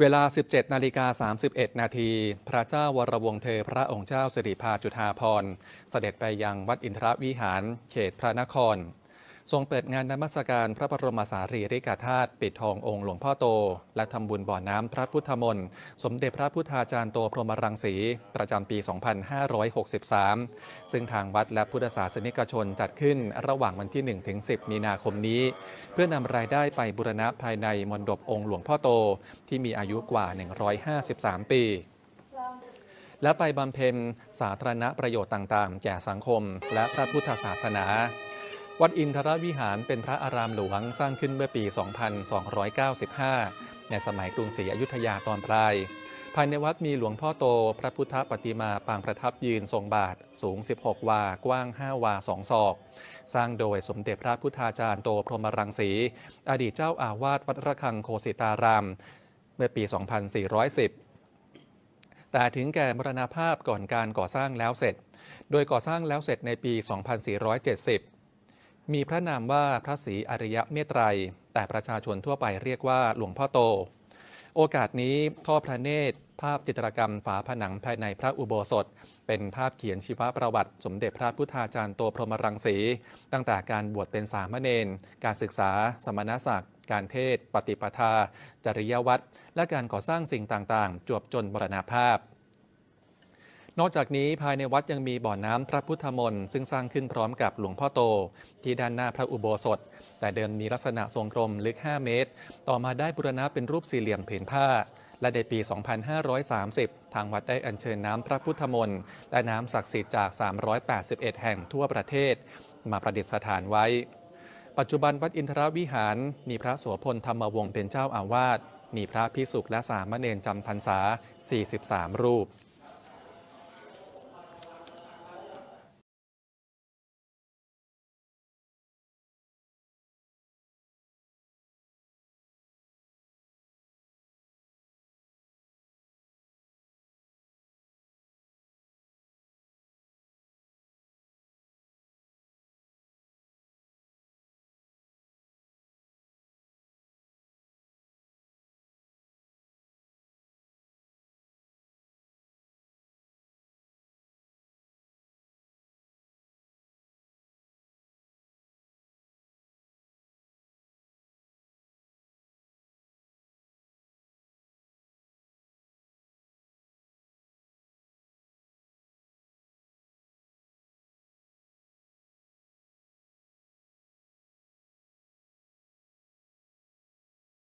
เวลา 17 นาฬิกา 31 นาที พระเจ้าวรวงเธอพระองค์เจ้าสิริพาจุฑาภรณ์เสด็จไปยังวัดอินทรวิหาร เขตพระนครทรงเปิดงานนมัสการพระบรมสารีริกธาตุปิดทององค์หลวงพ่อโต และทำบุญบ่อน้ำพระพุทธมนต์สมเด็จพระพุทธาจารย์โตพรหมรังสีประจำปี 2563 ซึ่งทางวัดและพุทธศาสนิกชนจัดขึ้น ระหว่างวันที่ 1-10 มีนาคมนี้ เพื่อนำรายได้ไปบูรณะภายในมณฑปองค์หลวงพ่อโต ที่มีอายุกว่า 153 ปี และไปบำเพ็ญสาธารณประโยชน์ต่าง ๆ แก่สังคมและพระพุทธศาสนาวัดอินทรวิหารเป็นพระอารามหลวงสร้างขึ้นเมื่อปี 2295 ในสมัยกรุงศรีอยุธยาตอนปลาย ภายในวัดมีหลวงพ่อโตพระพุทธปฏิมาปางประทับยืนทรงบาท สูง 16 วากว้าง 5 วา2ศอกสร้างโดยสมเด็จพระพุทธาจารย์โตพรหมรังสีอดีตเจ้าอาวาสวัดระฆังโคสิตารามเมื่อปี 2410 แต่ถึงแก่มรณภาพก่อนการก่อสร้างแล้วเสร็จ โดยก่อสร้างแล้วเสร็จในปี 2470มีพระนามว่าพระศรีอริยะเมตยัย แต่ประชาชนทั่วไปเรียกว่าหลวงพ่อโต โอกาสนี้ทอดพระเนตร ภาพจิตรกรรมฝาผนังภายในพระอุโบสถ เป็นภาพเขียนชีวประวัติ สมเด็จพระพุทธาจารย์โตพรหมรังสีตั้งแต่การบวชเป็นสามเณรการศึกษา สมณศักดิ์ การเทศ ปฏิปทา จริยวัตรและการก่อสร้างสิ่งต่างๆ จวบจนบรณาภาพนอกจากนี้ภายในวัดยังมีบ่อน้ำพระพุทธมนต์ซึ่งสร้างขึ้นพร้อมกับหลวงพ่อโต ที่ด้านหน้าพระอุโบสถ แต่เดิมมีลักษณะทรงกลมลึก 5 เมตร ต่อมาได้บุรณะเป็นรูปสี่เหลี่ยมผืนผ้า และในปี 2530 ทางวัดได้อัญเชิญน้ำพระพุทธมนต์และน้ำศักดิ์สิทธิ์จาก 381 แห่งทั่วประเทศ มาประดิษฐานไว้ ปัจจุบันวัดอินทรวิหาร มีพระสวพลธรรมวงศ์เป็นเจ้าอาวาสมีพระพิสุกและสามเณรจำพรรษา 43 รูป